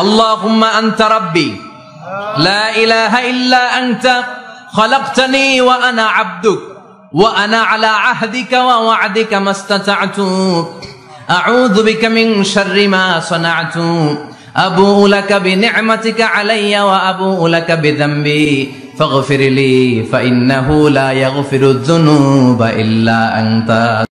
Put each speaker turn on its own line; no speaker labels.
اللهم أنت ربي لا إله إلا أنت خلقتني وأنا عبدك وأنا على عهدك ووعدك ما استطعت أعوذ بك من شر ما صنعت أبوء لك بنعمتك علي وأبوء لك بذنبي فاغفر لي فإنه لا يغفر الذنوب إلا أنت